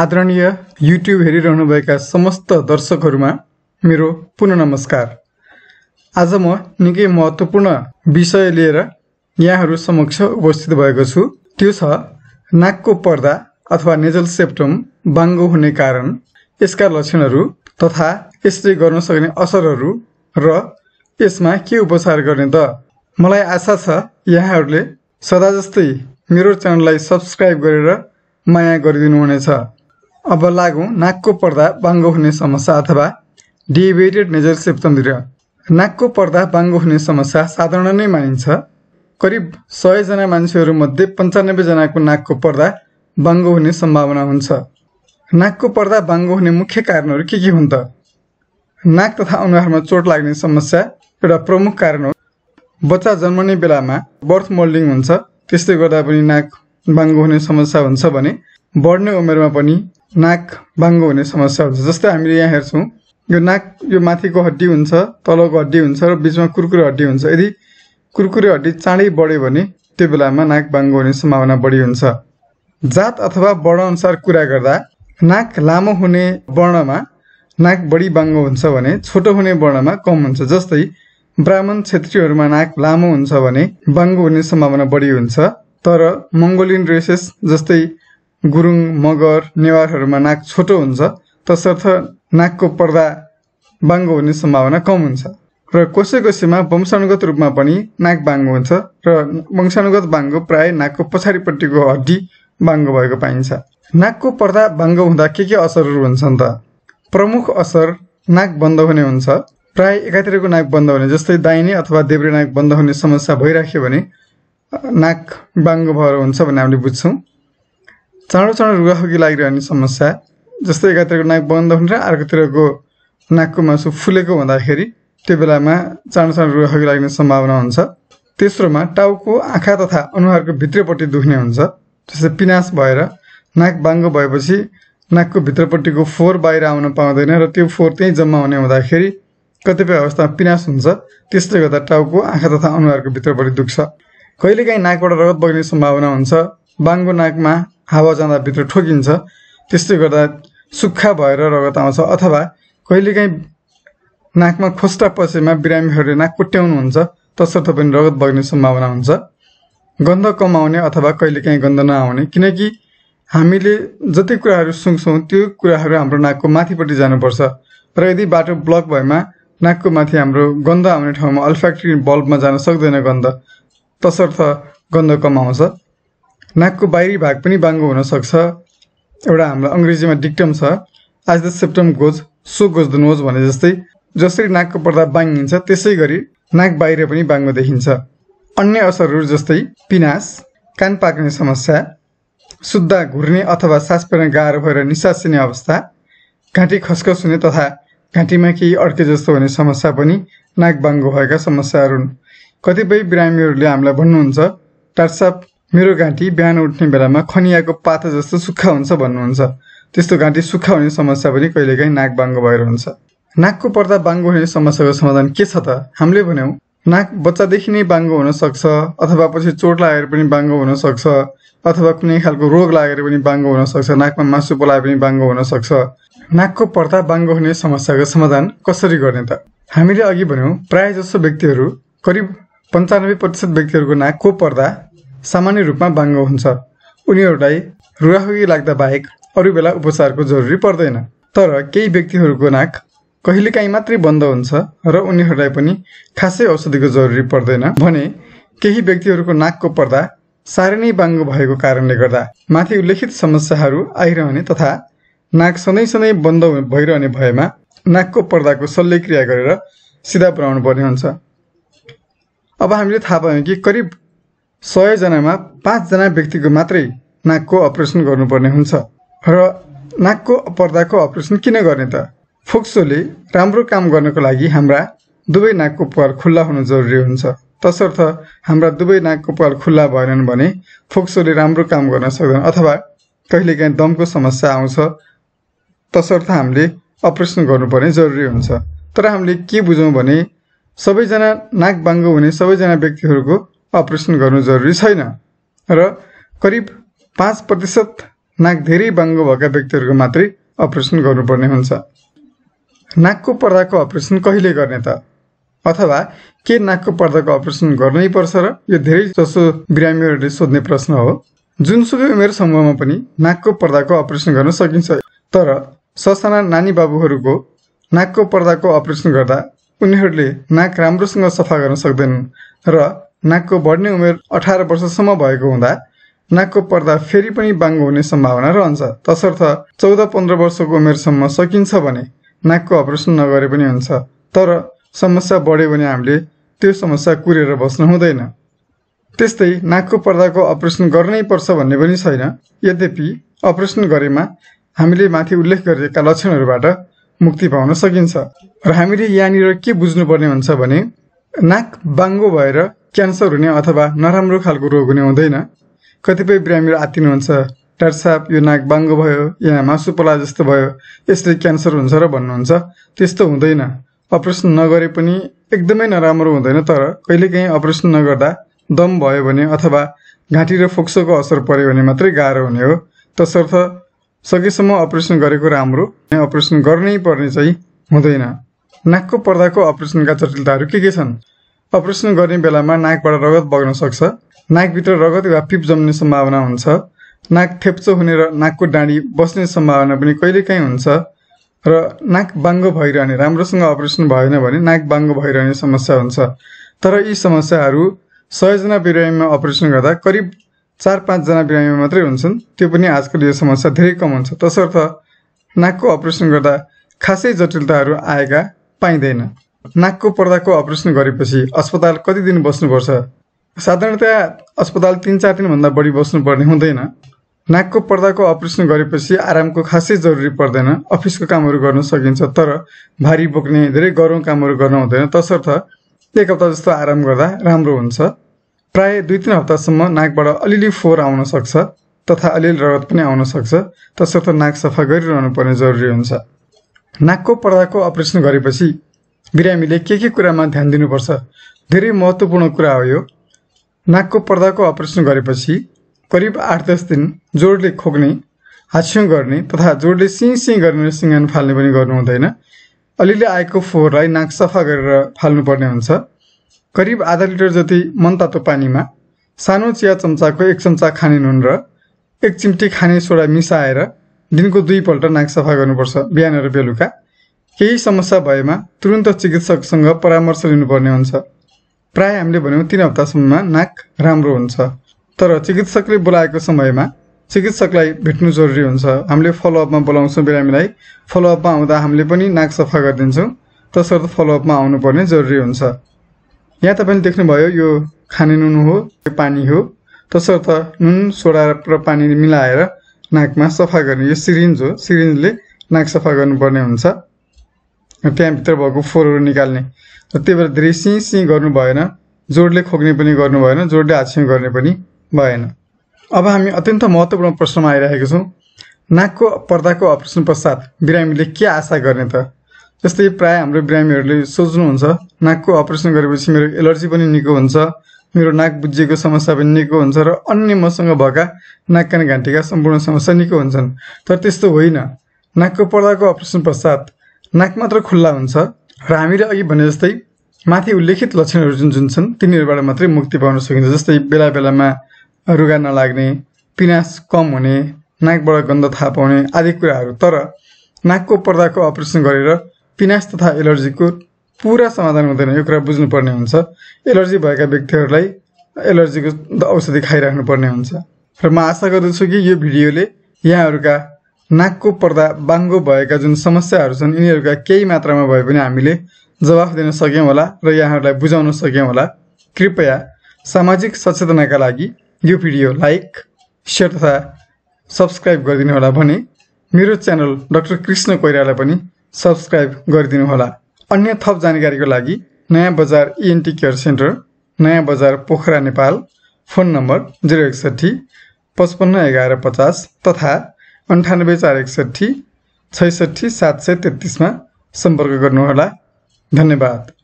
आदरणीय युट्युब हेरिरहनुभएका समस्त दर्शकहरूमा मेरो पुनः नमस्कार आज म निकै महत्त्वपूर्ण विषय लिएर यहाँहरू समक्ष उपस्थित भएको छु त्यो छ नाकको पर्दा अथवा नेजल सेप्टम बाङ्गो हुने कारण यसका लक्षणहरू तथा यसले गर्न सक्ने असरहरू र यसमा के उपचार गर्ने त मलाई आशा छ यहाँहरूले सदा जस्तै मेरो च्यानललाई सब्सक्राइब गरेर माया गरिदिनुहुनेछ अब लागौँ नाकको पर्दा बाङ्गो हुने समस्या अथवा डिएभिएटेड नेजर सेप्टमतिर नाकको पर्दा बाङ्गो हुने समस्या साधारण नै मानिन्छ करिब सयजना मान्छेहरूमध्ये पन्चानब्बेजनाको नाकको पर्दा बाङ्गो हुने सम्भावना हुन्छ नाकको पर्दा बाङ्गो हुने मुख्य कारणहरू के के हुन् त नाक तथा अनुहारमा चोट लाग्ने समस्या एउटा प्रमुख कारण हो बच्चा जन्मने बेलामा बर्थ मोल्डिङ हुन्छ त्यसले गर्दा पनि नाक बाङ्गो हुने समस्या हुन्छ भने बढ्ने उमेरमा पनि नाक बाङ्गो हुने समस्या हुन्छ जस्तै हामीले यहाँ हेर्छौँ यो नाक यो माथिको हड्डी हुन्छ तलको हड्डी हुन्छ र बिचमा कुर्कुरे हड्डी हुन्छ यदि कुर्कुरे हड्डी चाँडै बढ्यो भने त्यो बेलामा नाक बाङ्गो हुने सम्भावना बढी हुन्छ जात अथवा वर्णअनुसार कुरा गर्दा नाक लामो हुने वर्णमा नाक बढी बाङ्गो हुन्छ भने छोटो हुने वर्णमा कम हुन्छ जस्तै ब्राह्मण क्षेत्रीहरूमा नाक लामो हुन्छ भने बाङ्गो हुने सम्भावना बढी हुन्छ तर मङ्गोलियन रेसेस जस्तै गुरुङ मगर नेवारहरूमा नाक छोटो हुन्छ तसर्थ नाकको पर्दा बाङ्गो हुने सम्भावना कम हुन्छ र कसै कसैमा वंशानुगत रूपमा पनि नाक बाङ्गो हुन्छ र वंशानुगत बाङ्गो प्राय नाकको पछाडिपट्टिको हड्डी बाङ्गो भएको पाइन्छ नाकको पर्दा बाङ्गो हुँदा के के असरहरू हुन्छन् त प्रमुख असर नाक बन्द हुने हुन्छ प्राय एकातिरको नाक बन्द हुने जस्तै दाहिने अथवा देब्रे नाक बन्द हुने समस्या भइराख्यो भने नाक बाङ्गो भएर हुन्छ भन्ने हामीले बुझ्छौँ चाँडो चाँडो रुगाखोकी लागिरहने समस्या जस्तै एकातिरको नाक बन्द हुने र अर्कोतिरको नाकको मासु फुलेको हुँदाखेरि त्यो बेलामा चाँडो चाँडो रुगाखोकी लाग्ने सम्भावना हुन्छ तेस्रोमा टाउको आँखा तथा अनुहारको भित्रपट्टि दुख्ने हुन्छ जस्तै पिनास भएर नाक बाङ्गो भएपछि नाकको भित्रपट्टिको फोहोर बाहिर आउन पाउँदैन र त्यो फोहोर त्यहीँ जम्मा हुने हुँदाखेरि कतिपय अवस्थामा पिनास हुन्छ त्यसले गर्दा टाउको आँखा तथा अनुहारको भित्रपट्टि दुख्छ कहिलेकाहीँ नाकबाट रगत बग्ने सम्भावना हुन्छ बाङ्गो नाकमा हावा जाँदाभित्र ठोकिन्छ त्यस्तै गर्दा सुक्खा भएर रगत आउँछ अथवा कहिलेकाहीँ नाकमा खोस्टा पसेमा बिरामीहरूले नाक कुट्याउनुहुन्छ तसर्थ पनि रगत बग्ने सम्भावना हुन्छ गन्ध कम आउने अथवा कहिलेकाहीँ गन्ध नआउने किनकि हामीले जति कुराहरू सुँघ्छौँ त्यो कुराहरू हाम्रो नाकको माथिपट्टि जानुपर्छ र यदि बाटो ब्लक भएमा नाकको माथि हाम्रो गन्ध आउने ठाउँमा अल्फ्याक्ट्री बल्बमा जान सक्दैन गन्ध तसर्थ गन्ध कमाउँछ नाकको बाहिरी भाग पनि बाङ्गो हुनसक्छ एउटा हाम्रो अङ्ग्रेजीमा डिक्टम छ as the septum goes so goes the nose भने जस्तै जसरी नाकको पर्दा बाङ्गिन्छ त्यसै गरी नाक बाहिर पनि बाङ्गो देखिन्छ अन्य असरहरू जस्तै पिनास कान पाक्ने समस्या सुद्धा घुर्ने अथवा सास फेर्न गाह्रो भएर निसासिने अवस्था घाँटी खसखस हुने तथा घाँटीमा केही अड्के जस्तो हुने समस्या पनि नाक बाङ्गो भएका समस्याहरू हुन् कतिपय बिरामीहरूले हामीलाई भन्नुहुन्छ साहब मेरो घाँटी बिहान उठ्ने बेलामा खनियाको पात जस्तो सुक्खा हुन्छ भन्नुहुन्छ त्यस्तो घाँटी सुक्खा हुने समस्या पनि कहिलेकाहीँ नाक बाङ्गो भएर हुन्छ नाकको पर्दा बाङ्गो हुने समस्याको समाधान के छ त हामीले भन्यौँ नाक बच्चादेखि नै बाङ्गो हुन सक्छ अथवा पछि चोट लागेर पनि बाङ्गो हुन सक्छ अथवा कुनै खालको रोग लागेर पनि बाङ्गो हुन सक्छ नाकमा मासु बोलाए पनि बाङ्गो हुन सक्छ नाकको पर्दा बाङ्गो हुने समस्याको समाधान कसरी गर्ने त हामीले अघि भन्यौँ प्रायः जस्तो व्यक्तिहरू करिब पन्चानब्बे प्रतिशत व्यक्तिहरूको नाकको पर्दा सामान्य रूपमा बाङ्गो हुन्छ उनीहरूलाई रुगाखुकी लाग्दा बाहेक अरू बेला उपचारको जरुरी पर्दैन तर केही व्यक्तिहरूको नाक कहिलेकाहीँ मात्रै बन्द हुन्छ र उनीहरूलाई पनि खासै औषधिको जरुरी पर्दैन भने केही व्यक्तिहरूको नाकको पर्दा साह्रै नै बाङ्गो भएको कारणले गर्दा माथि उल्लेखित समस्याहरू आइरहने तथा नाक सधैँ सधैँ बन्द भइरहने भएमा नाकको पर्दाको शल्यक्रिया गरेर सिधा बनाउनु पर्ने हुन्छ अब हामीले थाहा पायौँ कि करिब सयजनामा पाँचजना व्यक्तिको मात्रै नाकको अपरेसन गर्नुपर्ने हुन्छ र नाकको पर्दाको अपरेसन किन गर्ने त फोक्सोले राम्रो काम गर्नको लागि हाम्रा दुवै नाकको पाल खुल्ला हुनु जरुरी हुन्छ तसर्थ हाम्रा दुवै नाकको पाल खुल्ला भएनन् भने फोक्सोले राम्रो काम गर्न सक्दैन अथवा कहिलेकाहीँ दमको समस्या आउँछ तसर्थ हामीले अपरेसन गर्नुपर्ने जरुरी हुन्छ तर हामीले के बुझौँ भने सबैजना नाक बाङ्गो हुने सबैजना व्यक्तिहरूको अपरेसन गर्नु जरुरी छैन र करिब पाँच प्रतिशत नाक धेरै बाङ्गो भएका व्यक्तिहरूको मात्रै अपरेसन गर्नुपर्ने हुन्छ नाकको पर्दाको अपरेसन कहिले गर्ने त अथवा के नाकको पर्दाको अपरेसन गर्नै पर्छ र यो धेरै जसो बिरामीहरूले सोध्ने प्रश्न हो जुनसुकै उमेर समूहमा पनि नाकको पर्दाको अपरेसन गर्न सकिन्छ तर ससाना नानी बाबुहरूको नाकको पर्दाको अपरेसन गर्दा उनीहरूले नाक राम्रोसँग सफा गर्न सक्दैनन् र नाकको बढ्ने उमेर अठार वर्षसम्म भएको हुँदा नाकको पर्दा फेरि पनि बाङ्गो हुने सम्भावना रहन्छ तसर्थ चौध पन्ध्र वर्षको उमेरसम्म सकिन्छ भने नाकको अपरेसन नगरे पनि हुन्छ तर समस्या बढ्यो भने हामीले त्यो समस्या कुरेर बस्नु हुँदैन त्यस्तै नाकको पर्दाको अपरेसन गर्नै पर्छ भन्ने पनि छैन यद्यपि अपरेसन गरेमा हामीले माथि उल्लेख गरिएका लक्षणहरूबाट मुक्ति पाउन सकिन्छ र हामीले यहाँनिर के बुझ्नुपर्ने हुन्छ भने नाक बाङ्गो भएर क्यान्सर हुने अथवा नराम्रो खालको रोग हुने हुँदैन कतिपय बिरामीहरू आत्तिनुहुन्छ डाक्टर साहब यो नाक बाङ्गो भयो या मासु पला जस्तो भयो यसले क्यान्सर हुन्छ र भन्नुहुन्छ त्यस्तो हुँदैन अपरेसन नगरे पनि एकदमै नराम्रो हुँदैन तर कहिलेकाहीँ अपरेसन नगर्दा दम भयो भने अथवा घाँटी र फोक्सोको असर पर्यो भने मात्रै गाह्रो हुने हो तसर्थ सकेसम्म अपरेसन गरेको राम्रो अपरेसन गर्नै पर्ने चाहिँ हुँदैन नाकको पर्दाको अपरेसनका जटिलताहरू के के छन् अपरेसन गर्ने बेलामा नाकबाट रगत बग्न सक्छ नाकभित्र रगत वा पिप जम्ने सम्भावना हुन्छ नाक थेप्चो हुने र नाकको डाँडी बस्ने सम्भावना पनि कहिलेकाहीँ हुन्छ र नाक बाङ्गो भइरहने राम्रोसँग अपरेसन भएन भने नाक बाङ्गो भइरहने समस्या हुन्छ तर यी समस्याहरू सयजना बिरामीमा अपरेसन गर्दा करिब चार पाँचजना बिरामी मात्रै हुन्छन् त्यो पनि आजकल यो समस्या धेरै कम हुन्छ तसर्थ नाकको अपरेसन गर्दा खासै जटिलताहरू आएका पाइँदैन नाकको पर्दाको अपरेसन गरेपछि अस्पताल कति दिन बस्नुपर्छ साधारणतया अस्पताल तिन चार दिनभन्दा बढी बस्नुपर्ने हुँदैन नाकको पर्दाको अपरेसन गरेपछि आरामको खासै जरुरी पर्दैन अफिसको कामहरू गर्न सकिन्छ तर भारी बोक्ने धेरै गह्रौँ कामहरू गर्न हुँदैन तसर्थ एक हप्ता जस्तो आराम गर्दा राम्रो हुन्छ प्राय दुई तिन हप्तासम्म नाकबाट अलिअलि फोहोर आउन सक्छ तथा अलिअलि रगत पनि आउन सक्छ तसर्थ नाक सफा गरिरहनु पर्ने जरुरी हुन्छ नाकको पर्दाको अपरेसन गरेपछि बिरामीले के के कुरामा ध्यान दिनुपर्छ धेरै महत्त्वपूर्ण कुरा हो यो नाकको पर्दाको अपरेसन गरेपछि करिब आठ दस दिन जोडले खोक्ने हाछ्यौँ गर्ने तथा जोडले सिँ सिँ गर्ने सिँगान फाल्ने पनि गर्नु हुँदैन अलिअलि आएको फोहोरलाई नाक सफा गरेर फाल्नुपर्ने हुन्छ करिब आधा लिटर जति मनतातो पानीमा सानो चिया चम्चाको एक चम्चा खाने नुन र एक चिम्टी खाने सोडा मिसाएर दिनको दुईपल्ट नाक सफा गर्नुपर्छ बिहान र बेलुका केही समस्या भएमा तुरन्त चिकित्सकसँग परामर्श लिनुपर्ने हुन्छ प्राय हामीले भन्यौँ तिन हप्तासम्ममा नाक राम्रो हुन्छ तर चिकित्सकले बोलाएको समयमा चिकित्सकलाई भेट्नु जरुरी हुन्छ हामीले फलोअपमा बोलाउँछौँ बिरामीलाई फलोअपमा आउँदा हामीले पनि नाक सफा गरिदिन्छौँ तसर्थ फलोअपमा आउनुपर्ने जरुरी हुन्छ यहाँ तपाईँले देख्नुभयो यो खाने नुन हो यो पानी हो तसर्थ नुन सोडा र पानी मिलाएर नाकमा सफा गर्ने यो सिरिन्ज हो सिरिन्जले नाक सफा गर्नुपर्ने हुन्छ त्यहाँभित्र भएको फोहोरहरू निकाल्ने र त्यही भएर धेरै सिँ सिँ गर्नु भएन जोडले खोक्ने पनि गर्नु भएन जोडले हाछ्यौँ गर्ने पनि भएन अब हामी अत्यन्त महत्त्वपूर्ण प्रश्नमा आइरहेको छौँ नाकको पर्दाको अपरेसन पश्चात बिरामीले के आशा गर्ने त जस्तै प्रायः हाम्रो बिरामीहरूले सोच्नुहुन्छ नाकको अपरेसन गरेपछि मेरो एलर्जी पनि निको हुन्छ मेरो नाक बुझिएको समस्या पनि निको हुन्छ र अन्य मसँग भएका नाक कान घाँटीका सम्पूर्ण समस्या निको हुन्छन् तर त्यस्तो होइन नाकको पर्दाको अपरेसन पश्चात नाक मात्र खुल्ला हुन्छ र हामीले अघि भने जस्तै माथि उल्लेखित लक्षणहरू जुन जुन छन् तिनीहरूबाट मात्रै मुक्ति पाउन सकिन्छ जस्तै बेला बेलामा रुगा नलाग्ने पिनास कम हुने नाकबाट गन्ध थाहा पाउने आदि कुराहरू तर नाकको पर्दाको अपरेसन गरेर पिनास तथा एलर्जीको पुरा समाधान हुँदैन यो कुरा बुझ्नुपर्ने हुन्छ एलर्जी भएका व्यक्तिहरूलाई एलर्जीको औषधि खाइराख्नु पर्ने हुन्छ र म आशा गर्दछु कि यो भिडियोले यहाँहरूका नाकको पर्दा बाङ्गो भएका जुन समस्याहरू छन् यिनीहरूका केही मात्रामा भए पनि हामीले जवाफ दिन सक्यौँ होला र यहाँहरूलाई बुझाउन सक्यौँ होला कृपया सामाजिक सचेतनाका लागि यो भिडियो लाइक सेयर तथा सब्सक्राइब गरिदिनु होला भने मेरो च्यानल डाक्टर कृष्ण कोइरालाई पनि सब्सक्राइब गरिदिनुहोला अन्य थप जानकारीको लागि नयाँ बजार ENT care centre Naya Bazar Pokhara Nepal phone number zero एकसट्ठी पचपन्न एघार पचास तथा अन्ठानब्बे चार एकसट्ठी छैसठी सात सय तेत्तिसमा सम्पर्क गर्नुहोला धन्यवाद